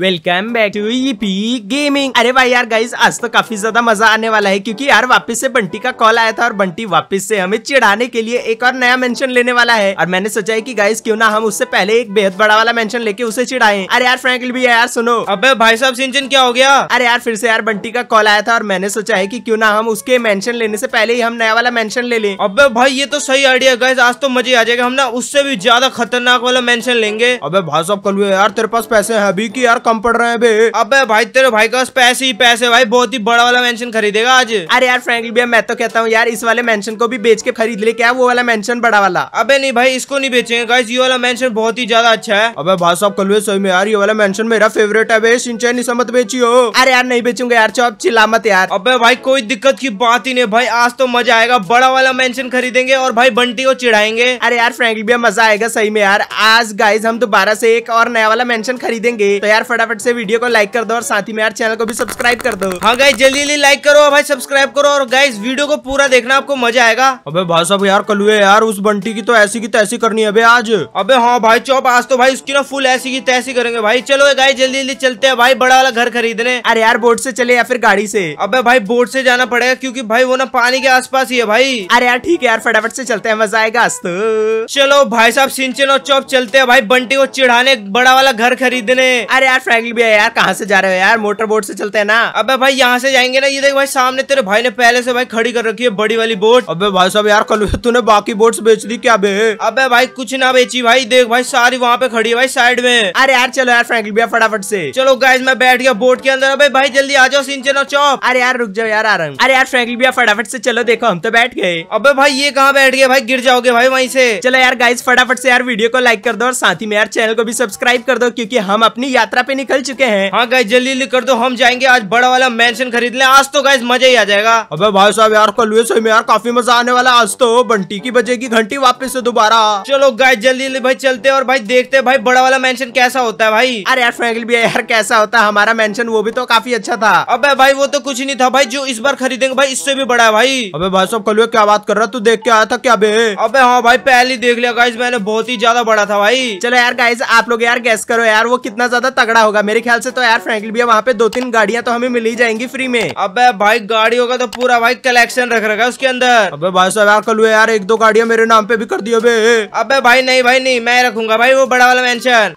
Welcome back to EP gaming अरे भाई यार गाइज आज तो काफी ज्यादा मजा आने वाला है क्योंकि यार वापस से बंटी का कॉल आया था और बंटी वापस से हमें चिढ़ाने के लिए एक और नया मेंशन लेने वाला है और मैंने सोचा है कि गाइज क्यों ना हम उससे पहले एक बेहद बड़ा वाला मेंशन लेके उसे चिढ़ाए अरे यार फ्रेंकल भी यार सुनो अब भाई साहब सिंचन क्या हो गया अरे यार फिर से यार बंटी का कॉल आया था और मैंने सोचा है की क्यों ना हम उसके मेंशन लेने से पहले ही हम नया वाला मेंशन ले लें अब भाई ये तो सही आइडिया गाइज आज तो मजे आ जाएगा हम ना उससे भी ज्यादा खतरनाक वाला मेंशन लेंगे अब भाई साहब कल यार तेरे पास पैसे है अभी की यार कम पड़ रहे हैं बे अबे भाई तेरे भाई के पास पैसे ही पैसे भाई बहुत ही बड़ा वाला मेंशन खरीदेगा आज अरे यार फ्रेंकली भैया मैं तो कहता हूँ यार इस वाले मेंशन को भी बेच के खरीद ले क्या वो वाला मेंशन बड़ा वाला अबे नहीं भाई इसको नहीं बेचेंगे गाइस ये वाला मेंशन बहुत ही ज्यादा अच्छा है अबे भाई साहब कल सही में यार ये वाला मेंशन मेरा फेवरेट है बे सिंचाई निशा मत बेचियो अरे यार नहीं बेचूंगा यार चौप चिल्ला मत यार अबे भाई कोई दिक्कत की बात ही नहीं भाई आज तो मजा आएगा बड़ा वाला मेंशन खरीदेंगे और भाई बंटी को चिढ़ाएंगे अरे यार फ्रेंकली भैया मजा आएगा सही में यार आज गाइज हम दोबारा से एक और नया वाला मेंशन खरीदेंगे तो यार फटाफट से वीडियो को लाइक कर दो और साथ ही में यार चैनल को भी सब्सक्राइब कर दो हाँ गाइज जल्दी जल्दी लाइक करो भाई सब्सक्राइब करो और गाइज वीडियो को पूरा देखना आपको मजा आएगा अबे भाई साहब यार कलुए यार उस बंटी की तो ऐसी की तैसी करनी है अबे आज अबे हाँ भाई चौप आज तो भाई उसकी ना फुल ऐसी की तैसी करेंगे भाई चलो गाय जल्दी जल्दी चलते हैं भाई बड़ा वाला घर खरीदने अरे यार बोट से चले या फिर गाड़ी से अबे भाई बोट से जाना पड़ेगा क्योंकि भाई वो ना पानी के पास ही है भाई अरे यार ठीक है यार फटाफट से चलते हैं मजा आएगा तो। चलो भाई साहब सिंचन और चौप चलते हैं भाई बंटी को चिढ़ाने बड़ा वाला घर खरीदने अरे यार फ्रैंकली भी है यार कहाँ से जा रहे हो यार मोटर बोट से चलते हैं ना अब भाई यहाँ से जाएंगे ना ये देख भाई सामने तेरे भाई ने पहले से भाई खड़ी कर रखी है बड़ी वाली बोट अब भाई साहब यार कल तूने बाकी बोट बेच दी क्या बे अब भाई कुछ ना बेची भाई देख भाई सारी वहाँ पे खड़ी है भाई साइड में अरे यार चलो यार फ्रैंकलिन भैया फटाफट से चलो गाइज मैं बैठ गया बोट के अंदर अब भाई जल्दी आ जाओ सिंचन और चौप अरे यार रुक जाओ यार आ अरे यार फ्रेंकली भैया फटाफट से चलो देखो हम तो बैठ गए अब भाई ये कहाँ बैठ गए भाई गिर जाओगे भाई वहीं से चलो यार गाइज फटाफट से यार वीडियो को लाइक कर दो और साथ ही में यार चैनल को भी सब्सक्राइब कर दो क्योंकि हम अपनी यात्रा पे पे निकल चुके हैं हाँ गाय जल्दी कर दो हम जाएंगे आज बड़ा वाला मैं खरीद ले आज तो गाय मजा ही आ जाएगा अबे भाई साहब यार कल हुए में यार काफी मजा आने वाला आज तो बंटी की बजेगी घंटी वापस से दोबारा चलो गाय जल्दी भाई चलते और भाई देखते भाई बड़ा वाला मैं कैसा होता है भाई अरे यार फ्रेंकली भी यार कैसा होता है हमारा मैं वो भी तो काफी अच्छा था अब भाई वो तो कुछ नहीं था भाई जो इस बार खरीदेंगे भाई इससे भी बड़ा है भाई अबे भाई साहब कल क्या बात कर रहा तू देख के आया था क्या बे अबे हाँ भाई पहले देख लिया गाइस मैंने बहुत ही ज्यादा बड़ा था भाई चलो यार आप लोग यार गैस करो यार वो कितना ज्यादा तगड़ा होगा मेरे ख्याल से तो यार फ्रेंकली भैया वहाँ पे दो तीन गाड़ियाँ तो हमें मिल ही जाएंगी फ्री में अब भाई गाड़ियों का तो पूरा भाई कलेक्शन रख रखा है उसके अंदर अब भाई साहब यार कल यार एक दो गाड़िया मेरे नाम पे भी कर दी बे अब भाई नहीं भाई नहीं मैं रखूंगा भाई वो बड़ा वाला मैं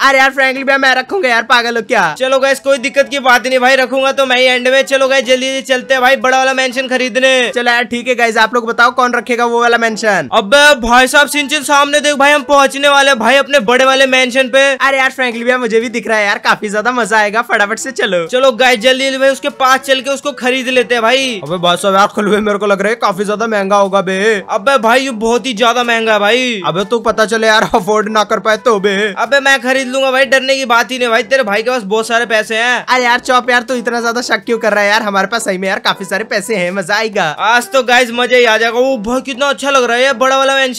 अरे यार फ्रेंकली भैया मैं रखूंगा यार पागल हो क्या चलो गए कोई दिक्कत की बात नहीं भाई रखूंगा तो मैं ही एंड में चलो गए जल्दी जल्दी चलते हैं भाई बड़ा वाला मेंशन खरीदने चलो यार ठीक है गाइज आप लोग बताओ कौन रखेगा वो वाला मेंशन अब भाई साहब सिंचन सामने देख भाई हम पहुंचने वाले भाई अपने बड़े वाले मेंशन पे अरे यार फ्रेंकली भैया मुझे भी दिख रहा है यार काफी ज्यादा मजा आएगा फटाफट से चलो चलो गाय जल्दी भाई उसके पास चल के उसको खरीद लेते हैं भाई अबे बस अब यार खुलवे मेरे को लग रहा है काफी ज्यादा महंगा होगा बे अबे भाई ये बहुत ही ज्यादा महंगा है भाई अबे तू तो पता चले यार अफोर्ड ना कर पाए तो बे अबे मैं खरीद लूंगा भाई डरने की बात ही नहीं भाई तेरे भाई के पास बहुत सारे पैसे है अरे यार चौप यार तू इतना ज्यादा शक क्यों कर रहा है यार हमारे पास सही में यार काफी सारे पैसे है मजा आएगा आज तो गाय मजा ही आ जाएगा वो भाई कितना अच्छा लग रहा है बड़ा वाला मैं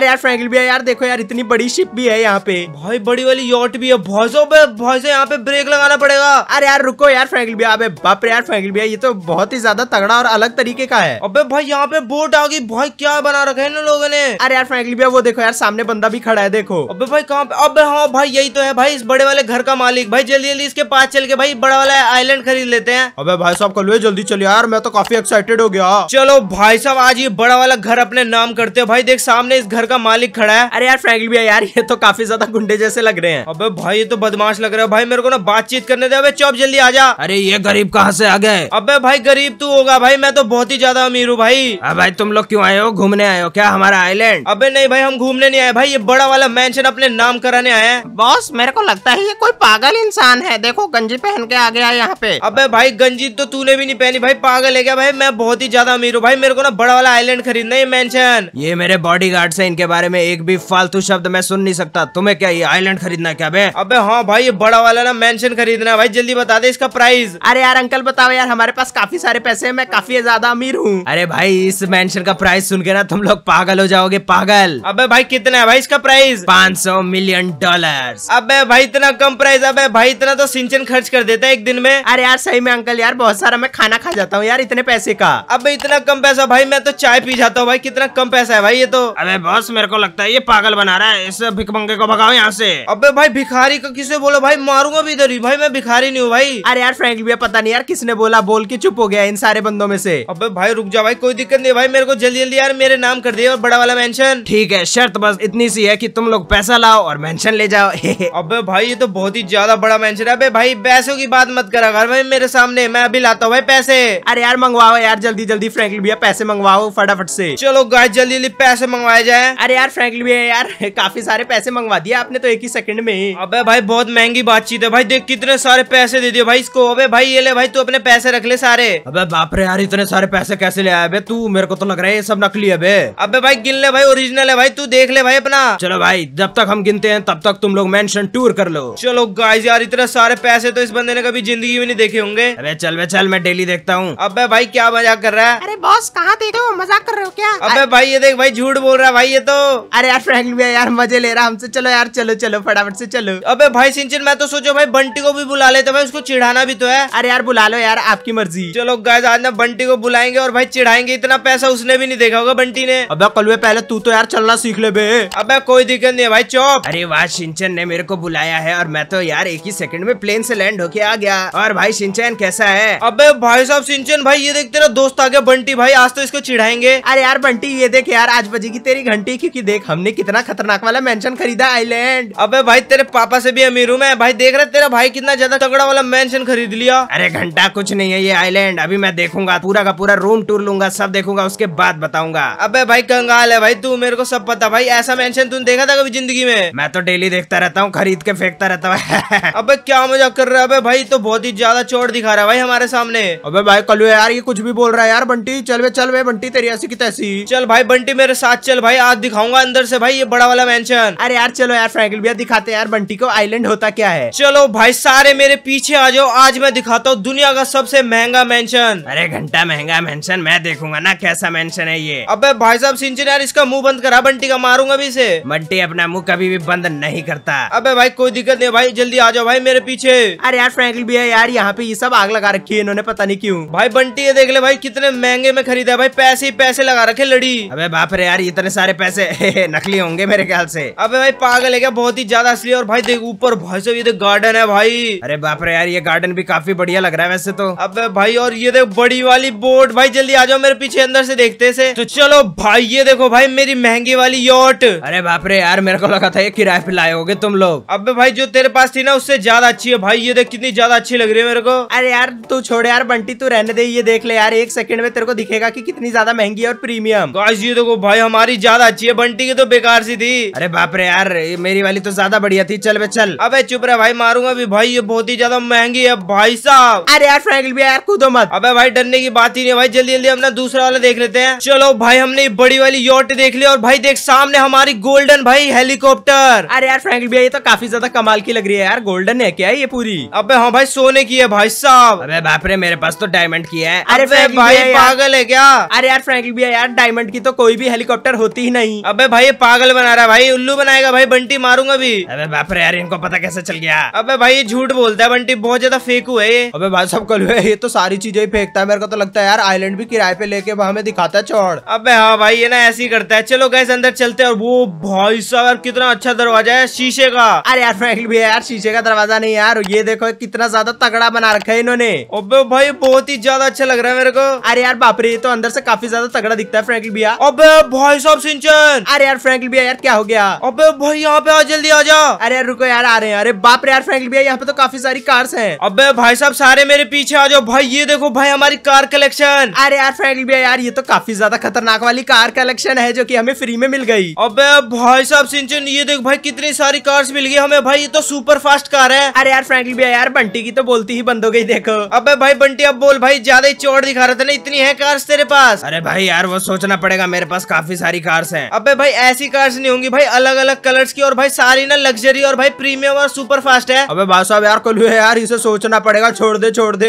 अरे यार फ्रेंकिल भी है यार देखो यार इतनी बड़ी शिप भी है यहाँ पे भाई बड़ी वाली यॉट भी है बहुत यहाँ पे ब्रेक लगाना पड़ेगा अरे यार रुको यार फ्रैंकल भैया अबे बाप रे यार फ्रैंकल भैया ये तो बहुत ही ज्यादा तगड़ा और अलग तरीके का है अबे भाई यहाँ पे बोट आ गई भाई क्या बना रखा है इन लोगों ने अरे यार फ्रैंकल भैया वो देखो यार सामने बंदा भी खड़ा है देखो अबे भाई कहाँ पे अबे हाँ भाई यही तो है भाई इस बड़े वाले घर का मालिक भाई जल्दी जल्दी इसके पास चल के भाई बड़ा वाला आईलैंड खरीद लेते हैं अब भाई साहब कल जल्दी चलो यार मैं तो काफी एक्साइटेड हो गया चलो भाई साहब आज ये बड़ा वाला घर अपने नाम करते हो भाई देख सामने इस घर का मालिक खड़ा है अरे यार फ्रैंकल भैया यार ये तो काफी ज्यादा गुंडे जैसे लग रहे हैं अब भाई ये तो बदमाश लग रहा है भाई मेरे को ना बातचीत करने दे अबे चौप जल्दी आ जा अरे ये गरीब कहाँ से आ गए अबे भाई गरीब तू होगा भाई मैं तो बहुत ही ज्यादा अमीर हूँ भाई भाई तुम लोग क्यों आए हो घूमने आए हो क्या हमारा आईलैंड अबे नहीं भाई हम घूमने नहीं आए भाई ये बड़ा वाला मैंशन अपने नाम कराने आए बॉस मेरे को लगता है ये कोई पागल इंसान है देखो गंजी पहन के आ गया यहाँ पे अब भाई गंजी तो तूने भी नहीं पहनी भाई पागल है क्या भाई मैं बहुत ही ज्यादा अमीर हूँ भाई मेरे को ना बड़ा वाला आईलैंड खरीदना है मैंशन ये मेरे बॉडी गार्ड से इनके बारे में एक भी फालतू शब्द मैं सुन नहीं सकता तुम्हें क्या ये आईलैंड खरीदना क्या बे अबे हाँ भाई ये बड़ा वाला ना मेंशन खरीदना भाई जल्दी बता दे इसका प्राइस अरे यार अंकल बताओ यार हमारे पास काफी सारे पैसे हैं मैं काफी ज्यादा अमीर हूँ अरे भाई इस मेंशन का प्राइस सुन के ना तुम लोग पागल हो जाओगे पागल अब भाई कितना है भाई इसका प्राइस पाँच सौ मिलियन डॉलर अब भाई इतना कम प्राइस अब भाई इतना तो सिंचन खर्च कर देता है एक दिन में अरे यार सही में अंकल यार बहुत सारा मैं खाना खा जाता हूँ यार इतने पैसे का अब इतना कम पैसा भाई मैं तो चाय पी जाता हूँ भाई कितना कम पैसा है भाई ये तो अरे बॉस मेरे को लगता है ये पागल बना रहा है इस भिकमंगे को भगाओ यहाँ से अब भाई भिखारी को किसे बोलो भाई मारूंगा कब इधर भाई मैं भिखारी नहीं हूँ भाई अरे यार फ्रेंकली भैया पता नहीं यार किसने बोला बोल के चुप हो गया इन सारे बंदों में से अब भाई रुक जा भाई कोई दिक्कत नहीं भाई मेरे को जल्दी जल्दी यार मेरे नाम कर दिया और बड़ा वाला मेंशन ठीक है शर्त बस इतनी सी है की तुम लोग पैसा लाओ और मैं ले जाओ अब भाई ये तो बहुत ही ज्यादा बड़ा मैं है भाई पैसों की बात मत करा घर भाई मेरे सामने मैं अभी लाता हूँ भाई पैसे अरे यार मंगवाओ यार जल्दी जल्दी फ्रेंकली भैया पैसे मंगवाओ फटाफट से चलो गाय जल्दी जल्दी पैसे मंगवाए जाए अरे यार फ्रेंकली भैया यार काफी सारे पैसे मंगवा दिया आपने तो एक ही सेकंड में ही अबे भाई बहुत महंगी बातचीत है भाई देख कितने सारे पैसे दे दिए भाई इसको अबे भाई ये ले भाई तू अपने पैसे रख ले सारे अबे बाप रे यार इतने सारे पैसे कैसे ले आया तू मेरे को तो लग रहा है ये सब नकली है अबे भाई गिन ले भाई ओरिजिनल है भाई तू देख ले भाई अपना चलो भाई जब तक हम गिनते हैं तब तक तुम लोग मेंशन टूर कर लो चलो गाइस यार इतने सारे पैसे तो इस बंदे ने कभी जिंदगी में नहीं देखे होंगे अरे चल वे चल मैं डेली देखता हूँ अब भाई क्या मजाक कर रहा है अरे बॉस कहाँ देखो मजाक कर रहे हो क्या अब भाई ये देख भाई झूठ बोल रहा है भाई ये तो अरे यार फ्रेंड भी यार मजे ले रहा हमसे चलो यार चलो चलो फटाफट से चलो अब भाई सिंचन मैं तो सोचो भाई भाई बंटी को भी बुला लेते भाई उसको चिढ़ाना भी तो है अरे यार बुला लो यार आपकी मर्जी चलो गाय आज ना बंटी को बुलाएंगे और भाई चिढ़ाएंगे इतना पैसा उसने भी नहीं देखा होगा बंटी ने अब कल पहले तू तो यार चलना सीख ले बे अब कोई दिक्कत नहीं है भाई चौप अरे वाह सिंचन ने मेरे को बुलाया है और मैं तो यार एक ही सेकंड में प्लेन से लैंड होके आ गया और भाई सिंचन कैसा है अब भाई साहब सिंचन भाई ये देख तेरा दोस्त आ गया बंटी भाई आज तो इसको चिढ़ाएंगे अरे यार बंटी ये देख यार आज बजेगी तेरी घंटी क्योंकि देख हमने कितना खतरनाक वाला मेंशन खरीदा आईलैंड अबे भाई तेरे पापा से भी अमीर हूँ मैं भाई देख रहे तेरा भाई कितना ज्यादा तगड़ा वाला मेंशन खरीद लिया अरे घंटा कुछ नहीं है ये आइलैंड अभी मैं देखूंगा पूरा का पूरा रूम टूर लूंगा सब देखूंगा उसके बाद बताऊंगा अबे भाई कंगाल है भाई तू मेरे को सब पता भाई ऐसा मेंशन तूने देखा था कभी जिंदगी में मैं तो डेली देखता रहता हूँ खरीद के फेंकता रहता हूँ अब क्या मजा कर रहा है अबे भाई तो बहुत ही ज्यादा चोट दिखा रहा है भाई हमारे सामने अब भाई कल यार ये कुछ भी बोल रहा है यार बंटी चल वे चल वे बंटी तेरी ऐसी की तैसी चल भाई बंटी मेरे साथ चल भाई आज दिखाऊंगा अंदर से भाई ये बड़ा वाला मेंशन अरे यार चलो यार फ्रैंकल भैया दिखाते यार बंटी को आइलैंड होता क्या है चलो जाओ भाई सारे मेरे पीछे आ जाओ आज मैं दिखाता हूँ दुनिया का सबसे महंगा मेंशन अरे घंटा महंगा मेंशन मैं देखूंगा ना कैसा मेंशन है ये अबे भाई साहब सिंचन यार इसका मुंह बंद करा बंटी का मारूंगा भी इसे बंटी अपना मुंह कभी भी बंद नहीं करता अबे भाई कोई दिक्कत नहीं भाई जल्दी आ जाओ भाई मेरे पीछे अरे यार फ्रेंकल भी है यार यहाँ पे ये सब आग लगा रखी है इन्होंने पता नहीं क्यूँ भाई बंटी ये देख ले भाई कितने महंगे में खरीदा है भाई पैसे ही पैसे लगा रखे लड़ी अबे बाप रे यार इतने सारे पैसे नकली होंगे मेरे ख्याल से अबे भाई पागल है क्या बहुत ही ज्यादा असली और भाई देख ऊपर भाई साहब ये गार्डन गार्डन है भाई अरे बाप रे यार ये गार्डन भी काफी बढ़िया लग रहा है वैसे तो अब भाई और ये देखो बड़ी वाली बोट भाई जल्दी आ जाओ मेरे पीछे अंदर से देखते से तो चलो भाई ये देखो भाई मेरी महंगी वाली योट अरे बाप रे यार मेरे को लगा था ये किराए पे लाए होगे तुम लोग अब भाई जो तेरे पास थी ना उससे ज्यादा अच्छी है भाई ये देख कितनी ज्यादा अच्छी लग रही है मेरे को अरे यार तू छोड़ यार बंटी तू रहने दे ये देख ले यार एक सेकंड में तेरे को दिखेगा की कि कितनी ज्यादा महंगी है और प्रीमियम गाइस ये देखो भाई हमारी ज्यादा अच्छी है बंटी की तो बेकार सी थी अरे बाप रे यार मेरी वाली तो ज्यादा बढ़िया थी चल बे चल अब चुप रहा भाई मारू लूंगा भी भाई ये बहुत ही ज्यादा महंगी है भाई साहब अरे यार फ्रैंकल भी यार कूदो मत अबे भाई डरने की बात ही नहीं भाई जल्दी जल्दी अपना दूसरा वाला देख लेते हैं चलो भाई हमने बड़ी वाली योट देख ली और भाई देख सामने हमारी गोल्डन भाई हेलीकॉप्टर अरे यार फ्रैंकल भी ये तो काफी ज्यादा कमाल की लग रही है यार गोल्डन है क्या ये पूरी अब हाँ भाई सोने की है भाई साहब अरे बापरे मेरे पास तो डायमंड की है अरे भाई पागल है क्या अरे यार फ्रैंकल भी यार डायमंड की तो कोई भी हेलीकॉप्टर होती ही नहीं अबे भाई पागल बना रहा है भाई उल्लू बनाएगा भाई बंटी मारूंगा भी अरे बाप रे यार इनको पता कैसे चल गया अबे भाई ये झूठ बोलता है बंटी बहुत ज्यादा फेक है ये अबे भाई सब कल हुए ये तो सारी चीजें ही फेंकता है मेरे को तो लगता है यार आइलैंड भी किराए पे लेके हमें दिखाता है चौड़ अबे हाँ भाई ये ना ऐसे ही करता है चलो गैस अंदर चलते हैं और वो भाई साहब कितना अच्छा दरवाजा है शीशे का अरे यार फ्रेंकली भी यार शीशे का दरवाजा नहीं यार ये देखो कितना ज्यादा तगड़ा बना रखा है इन्होंने अबे भाई बहुत ही ज्यादा अच्छा लग रहा है मेरे को अरे यार बापरे ये तो अंदर से काफी ज्यादा तगड़ा दिखता है फ्रेंकली भी अब भाई साहब सिंचन अरे यार फ्रेंकली भी यार क्या हो गया अब भाई यहाँ पे आ जल्दी आ जाओ अरे यार रुको यार आ रहे हैं अरे बापरे यार फ्रैंकलिन भैया यहाँ पे तो काफी सारी कार्स हैं अब भाई साहब सारे मेरे पीछे आ जाओ भाई ये देखो भाई हमारी कार कलेक्शन अरे यार फ्रेंकली भैया यार ये तो काफी ज्यादा खतरनाक वाली कार कलेक्शन है जो की हमें फ्री में मिल गई अब भाई साहब सिंचन ये देखो भाई कितनी सारी कार्स मिल गई हमें भाई ये तो सुपर फास्ट कार है अरे यार फ्रेंकली भैया यार बंटी की तो बोलती ही बंद हो गई देखो अब भाई बंटी अब बोल भाई ज्यादा ही चौड़ दिखा रहे थे ना इतनी है कार्स तेरे पास अरे भाई यार वो सोचना पड़ेगा मेरे पास काफी सारी कार्स हैं अबे भाई ऐसी कार्स नहीं होंगी भाई अलग अलग कलर्स की और भाई सारी ना लग्जरी और भाई प्रीमियम और सुपर फास्ट है अब अबे भाई साहब यार कलू है यार इसे सोचना पड़ेगा छोड़ दे छोड़ दे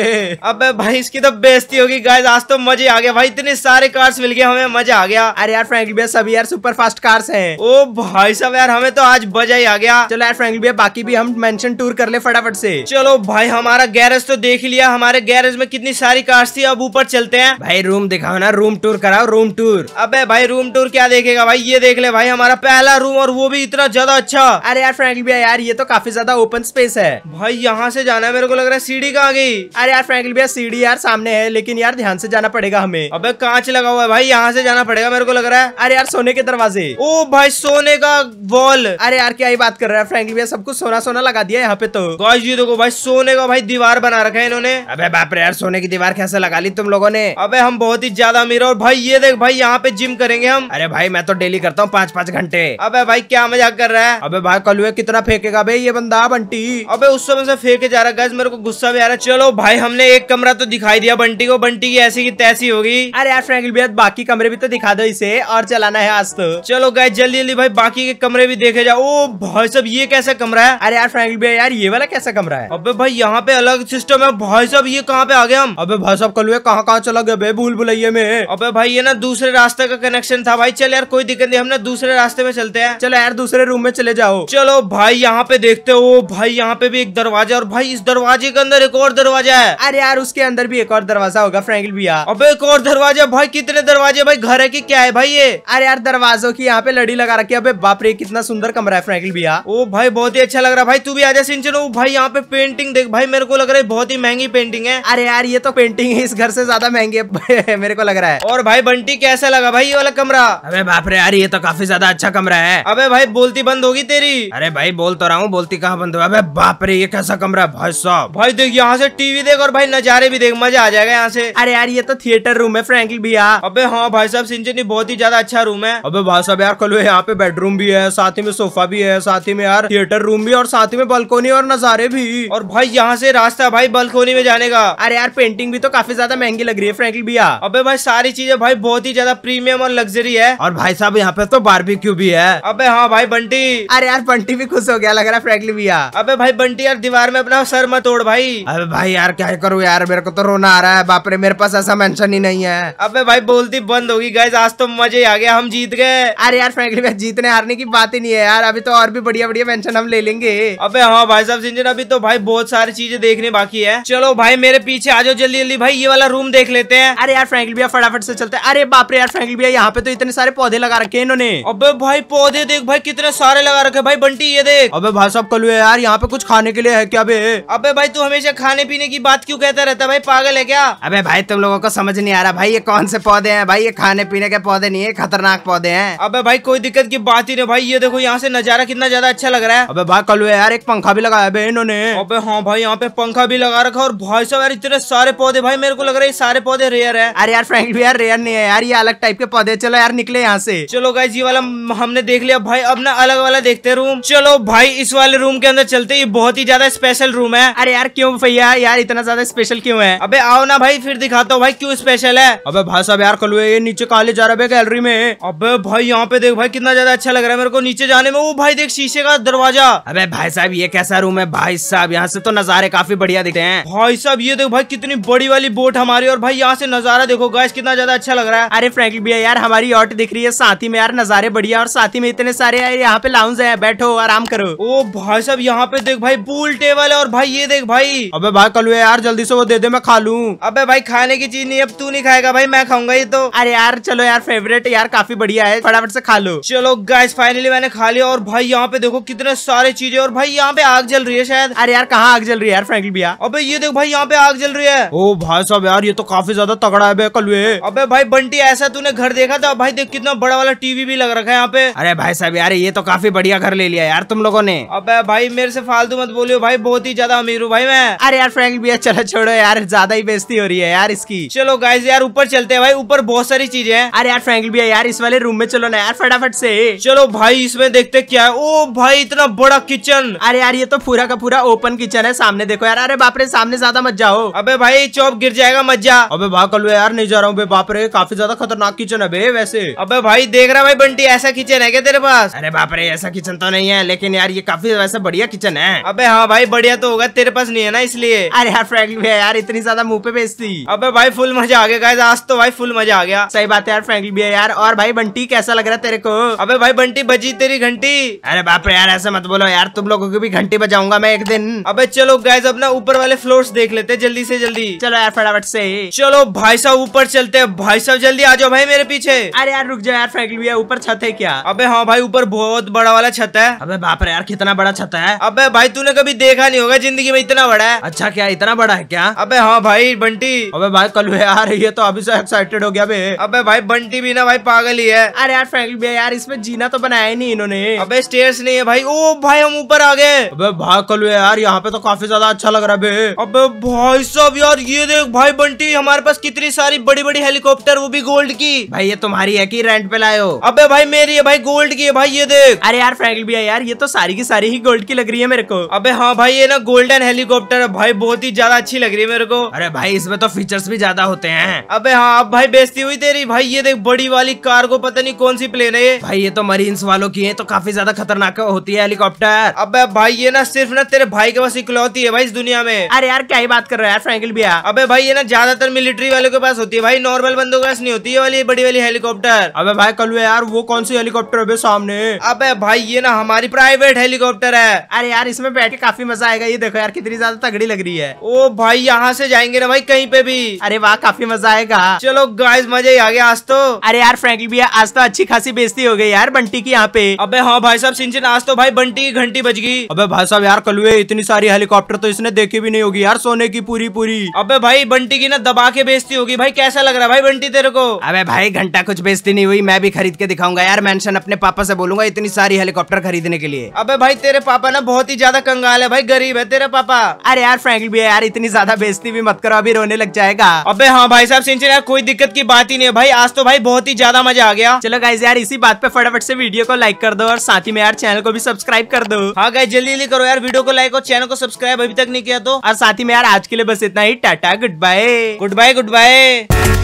अबे भाई इसकी तो बेजती होगी गाय आज तो मजे आ गया भाई इतने सारे कार्स मिल गए हमें मजा आ गया अरे यार फ्रेंकली भैया सभी यार सुपर फास्ट कार्स है ओ भाई साहब यार हमें तो आज मजा ही आ गया चलो यार फ्रेंकली भैया बाकी भी हम मेंशन टूर कर ले फटाफट से चलो भाई हमारा गैरेज तो देख लिया हमारे गैरेज में कितनी सारी कार्स थी अब ऊपर चलते हैं भाई रूम दिखाओ ना रूम टूर कराओ रूम टूर अब भाई रूम टूर क्या देखेगा भाई ये देख ले भाई हमारा पहला रूम और वो भी इतना ज्यादा अच्छा अरे यार फ्रेंकली भैया यार ये तो काफी ज्यादा ओपन स्पेस प्लेस है भाई यहाँ से जाना है मेरे को लग रहा है सीढ़ी कहाँ गई अरे यार फ्रेंकली भैया सीढ़ी यार सामने है लेकिन यार ध्यान से जाना पड़ेगा हमें अब कांच लगा हुआ है भाई यहाँ से जाना पड़ेगा मेरे को लग रहा है अरे यार सोने के दरवाजे ओ भाई सोने का वॉल अरे यार क्या ही बात कर रहा है फ्रेंकली भैया सब कुछ सोना सोना लगा दिया यहाँ पे तो जी देखो भाई सोने का भाई दीवार बना रखा है इन्होंने अब बाप रे यार सोने की दीवार कैसे लगा ली तुम लोगों ने अब हम बहुत ही ज्यादा अमीर और भाई ये देख भाई यहाँ पे जिम करेंगे हम अरे भाई मैं तो डेली करता हूँ पाँच पाँच घंटे अबे भाई क्या मजाक कर रहा है अबे भाई कलुए कितना फेंकेगा भाई ये बंदा बंटी होगी अबे उस समय से फेंके जा रहा गैस मेरे को गुस्सा भी आ रहा है चलो भाई हमने एक कमरा तो दिखाई दिया बंटी को बंटी की ऐसी की तैसी होगी अरे यार फ्रेंकिल भैया बाकी कमरे भी तो दिखा दो इसे और चलाना है आज तो चलो गैस जल्दी जल्दी भाई बाकी के कमरे भी देखे जाओ ओ भाई सब ये कैसा कमरा है अरे यार फ्रेंकिल भैया यार ये वाला कैसा कमरा है अबे भाई यहाँ पे अलग सिस्टम है भाई सब ये कहाँ पे आ गए हम अब भाई साहब कल कहाँ कहाँ चला गया भूल भुलैया में अब भाई ये ना दूसरे रास्ते का कनेक्शन था भाई चल यार कोई दिक्कत नहीं ना दूसरे रास्ते में चलते हैं चलो यार दूसरे रूम में चले जाओ चलो भाई यहाँ पे देखते हो भाई यहाँ पे भी एक दरवाजा और भाई इस दरवाजे के अंदर एक और दरवाजा है अरे यार उसके अंदर भी एक और दरवाजा होगा फ्रेंकल भैया अब एक और दरवाजा भाई कितने दरवाजे भाई घर है की क्या है भाई ये अरे यार दरवाजों की यहाँ पे लड़ी लगा रखी अब बापरे बाप रे कितना सुंदर कमरा है फ्रेंकल भैया ओ भाई बहुत ही अच्छा लग रहा है भाई तू भी आजा सिंचनो भाई यहाँ पे पेंटिंग देख भाई मेरे को लग रहा है बहुत ही महंगी पेंटिंग है अरे यार ये तो पेंटिंग है इस घर से ज्यादा महंगी है मेरे को लग रहा है और भाई बंटी कैसा लगा भाई ये वाला कमरा अबे बाप रे यार ये तो काफी ज्यादा अच्छा कमरा है अबे भाई बोलती बंद होगी तेरी अरे भाई बोल तो रहा हूँ बोलती कहाँ बंद हो अबे बाप रे ये कैसा कमरा है भाई साहब भाई देख यहाँ से टीवी देख और भाई नजारे भी देख मजा आ जाएगा यहाँ से अरे यार ये तो थिएटर रूम है फ्रेंकली भैया अबे हाँ भाई साहब सिंचनी बहुत ही ज्यादा अच्छा रूम है अबे भाई साहब यार खोलो यहाँ पे बेडरूम भी है साथ ही में सोफा भी है साथ ही में यार थिएटर रूम भी और साथ ही में बालकोनी और नजारे भी और भाई यहाँ से रास्ता भाई बालकोनी में जाने का अरे यार पेंटिंग भी तो काफी ज्यादा महंगी लग रही है फ्रेंकली भैया अबे भाई सारी चीजें भाई बहुत ही ज्यादा प्रीमियम और लग्जरी है और भाई साहब यहाँ पे तो बारबेक्यू भी है अबे हाँ भाई बंटी अरे यार बंटी भी खुश हो गया लग रहा है फ्रेंकली भैया अबे भाई बंटी यार दीवार में अपना सर मत तोड़ भाई अबे भाई यार क्या करूँ यार मेरे को तो रोना आ रहा है बाप रे मेरे पास ऐसा मेंशन ही नहीं है अबे भाई बोलती बंद होगी गाइज आज तो मजे आ गया हम जीत गए अरे यार फ्रेंकली मैं जीतने हारने की बात ही नहीं है यार अभी तो और भी बढ़िया बढ़िया मेंशन हम ले लेंगे अबे हाँ भाई साहब सिंजन अभी तो भाई बहुत सारी चीजें देखने बाकी है चलो भाई मेरे पीछे आ जाओ जल्दी जल्दी भाई ये वाला रूम देख लेते हैं अरे यार फ्रेंकली भैया फटाफट से चलते हैं अरे बापरे यार फ्रेंकली भैया यहाँ पे तो इतने सारे पौधे लगा रखे इन्होंने अब भाई पौधे देख भाई कितने सारे लगा रखे भाई बंटी ये देख अब भाई साहब कल यार यहाँ पे पे कुछ खाने के लिए है क्या अबे अबे भाई तू हमेशा खाने पीने की बात क्यों कहता रहता है भाई पागल है क्या अबे भाई तुम लोगों को समझ नहीं आ रहा भाई ये कौन से पौधे हैं भाई ये खाने पीने के पौधे नहीं है खतरनाक पौधे हैं अबे भाई कोई दिक्कत की बात ही नहीं भाई ये देखो यहाँ से नजारा कितना ज्यादा अच्छा लग रहा है अबे भाई कल यार एक पंखा भी लगाया भाई इन्होंने अबे हाँ भाई यहाँ पे पंखा भी लगा रखा और भाई साहब यार इतने सारे पौधे भाई मेरे को लग रहा है सारे पौधे रेयर है अरे यार फ्रेंड भी यार रेयर नहीं है यार ये अलग टाइप के पौधे चलो यार निकले यहाँ से चलो भाई जी वाला हमने देख लिया भाई अब ना अलग वाला देखते रूम चलो भाई इस वाले रूम के अंदर चलते तो ये बहुत ही ज्यादा स्पेशल रूम है अरे यार क्यों भैया यार इतना ज्यादा स्पेशल क्यों है अबे आओ ना भाई फिर दिखाता हूँ भाई क्यों स्पेशल है अबे भाई साहब यार कल ये नीचे काले जा रहा है गैलरी में अबे भाई यहाँ पे देख भाई कितना ज्यादा अच्छा लग रहा है मेरे को नीचे जाने में वो भाई देख शीशे का दरवाजा अब भाई साहब ये कैसा रूम है भाई साहब यहाँ से तो नजारे काफी बढ़िया दिखते हैं भाई साहब ये देखो भाई कितनी बड़ी वाली बोट हमारी और भाई यहाँ से नजारा देखो गैस कितना ज्यादा अच्छा लग रहा है अरे फ्रेंकली भैया यार हमारी ऑट दिख रही है साथ ही में यार नजारे बढ़िया और साथ ही में इतने सारे यार यहाँ पे लाउंज है बैठो आराम करो ओ भाई साहब यहाँ पे देख भाई पूल टेबल है और भाई ये देख भाई अबे भाई कलुए यार जल्दी से वो दे दे मैं खा लू अबे भाई खाने की चीज नहीं अब तू नहीं खाएगा भाई मैं खाऊंगा ये तो अरे यार चलो यार फेवरेट यार काफी बढ़िया है फटाफट से खा लो चलो गाइस फाइनली मैंने खा लिया और भाई यहाँ पे देखो कितने सारे चीजें और भाई यहाँ पे आग जल रही है शायद अरे यार कहाँ आग जल रही है यार फ्रेंकली भैया अब ये देख भाई यहाँ पे आग जल रही है ओ भाई साहब यार ये तो काफी ज्यादा तगड़ा है कलुए अबे भाई बंटी ऐसा तूने घर देखा था भाई देख कितना बड़ा वाला टीवी भी लग रखा है यहाँ पे अरे भाई साहब यार ये तो काफी बढ़िया घर ले लिया यार तुम लोगों ने अब भाई मेरे से फालतू मत बोलियो भाई बहुत ही ज्यादा अमीर हूँ भाई मैं अरे यार फ्रेंक भैया चलो छोड़ो यार ज्यादा ही बेजती हो रही है यार इसकी चलो गाइज यार ऊपर चलते हैं भाई ऊपर बहुत सारी चीजें हैं अरे यार फ्रैंक भैया यार इस वाले रूम में चलो ना यार फटाफट से चलो भाई इसमें देखते क्या है ओ भाई इतना बड़ा किचन अरे यार ये तो पूरा का पूरा ओपन किचन है सामने देखो यार अरे बापरे सामने ज्यादा मत जाओ अबे भाई चौप गिर जाएगा मजा अबे भाग कल यार नहीं जा रहा हूँ बापरे काफी ज्यादा खतरनाक किचन है भाई वैसे अबे भाई देख रहा भाई बंटी ऐसा किचन है क्या तेरे पास अरे बापरे ऐसा किचन तो नहीं है लेकिन यार ये काफी वैसे बढ़िया किचन है है अबे हाँ भाई बढ़िया तो होगा तेरे पास नहीं है ना इसलिए अरे यार फ्रेंकली भैया यार इतनी ज्यादा मुंह पे बेचती अबे भाई फुल मजा आ गया आज तो भाई फुल मजा आ गया सही बात है यार फ्रेंकली भैया यार और भाई बंटी कैसा लग रहा है तेरे को अब भाई बंटी बजी तेरी घंटी अरे बाप रे यार ऐसा मत बोलो यार तुम लोगों की भी घंटी बजाऊंगा मैं एक दिन अबे चलो गैस अपना ऊपर वाले फ्लोर्स देख लेते जल्दी से जल्दी चलो यार फटाफट से चलो भाई साहब ऊपर चलते हैं भाई साहब जल्दी आ जाओ भाई मेरे पीछे अरे यार रुक जाओ यार फ्रेंकली भैया ऊपर छत है क्या अबे हाँ भाई ऊपर बहुत बड़ा वाला छत है अबे बाप रे यार कितना बड़ा छत है अबे भाई तूने कभी देखा नहीं होगा जिंदगी में इतना बड़ा है अच्छा क्या इतना बड़ा है क्या अबे हाँ भाई बंटी अबे भाई कल आ रही है तो अभी से एक्साइटेड हो गया अबे अबे भाई बंटी भी ना भाई पागल ही है अरे यार फ्रेंकली भैया यार इसमें जीना तो बनाया ही नहीं इन्होंने अबे स्टेयर्स नहीं है भाई ओ भाई हम ऊपर आ गए अबे भाग कल यार यहाँ पे तो काफी ज्यादा अच्छा लग रहा है अबे भाई साहब यार ये देख भाई बंटी हमारे पास कितनी सारी बड़ी बड़ी हेलीकॉप्टर वो भी गोल्ड की भाई ये तुम्हारी है की रेंट पे लाए हो अबे भाई मेरी है भाई गोल्ड की है भाई ये देख अरे यार फ्रेंकली भैया यार ये तो सारी की सारी ही गोल्ड की लग रही है मेरे को अबे हाँ भाई ये ना गोल्डन हेलीकॉप्टर है भाई बहुत ही ज्यादा अच्छी लग रही है मेरे को अरे भाई इसमें तो फीचर्स भी ज्यादा होते हैं अबे हाँ अब भाई बेचती हुई तेरी भाई ये देख बड़ी वाली कार को पता नहीं कौन सी प्लेन है भाई ये तो मरीन्स वालों की है तो काफी ज्यादा खतरनाक होती है हेलीकॉप्टर अब भाई ये ना सिर्फ ना तेरे भाई के पास इकलौती है भाई इस दुनिया में अरे यार क्या ही बात कर रहे हैं यार भी अब भाई ये ना ज्यादातर मिलिट्री वालों के पास होती है भाई नॉर्मल बंदों के पास नहीं होती है वाली बड़ी वाली हेलीकॉप्टर अबे भाई कल यार वो कौन सी हेलीकॉप्टर अभी सामने अबे भाई ये ना हमारी प्राइवेट हेलीकॉप्टर है अरे यार इसमें बैठ के काफी मजा आएगा ये देखो यार कितनी ज्यादा तगड़ी लग रही है ओ भाई यहाँ से जाएंगे ना भाई कहीं पे भी अरे वाह काफी मजा आएगा चलो गाइस मजा ही आ गया आज तो अरे यार फ्रेंकली भैया आज तो अच्छी खासी बेजती हो गई यार बंटी की यहाँ पे अब हाँ भाई साहब सिंचन आज तो भाई बंटी की घंटी बज गई अब भाई साहब यार कल इतनी सारी हेलीकॉप्टर तो इसने देखी भी नहीं होगी यार सोने की पूरी पूरी अब भाई बंटी की ना दबा के बेजती होगी भाई कैसा लग रहा है भाई बंटी तेरे को अब भाई घंटा कुछ बेजती नहीं हुई मैं भी खरीद के दिखाऊंगा यार मैं अपने पापा से बोलूंगा इतनी सारी हेलीकॉप्टर खरीदने के लिए अब भाई तेरे पापा ना बहुत ही ज्यादा कंगाल है भाई गरीब है तेरे पापा अरे यार फ्रेंक भी है यार इतनी ज्यादा बेजती भी मत करो अभी रोने लग जाएगा अबे हाँ भाई साहब सिंचन यार कोई दिक्कत की बात ही नहीं है भाई आज तो भाई बहुत ही ज्यादा मजा आ गया चलो गाइज यार इसी बात पे फटाफट से वीडियो को लाइक कर दो और साथ ही में यार चैनल को भी सब्सक्राइब कर दो हाँ गाइज जल्दी जल्दी करो यार वीडियो को लाइक और चैनल को सब्सक्राइब अभी तक नहीं किया तो और साथ ही में यार आज के लिए बस इतना ही tata goodbye goodbye good bye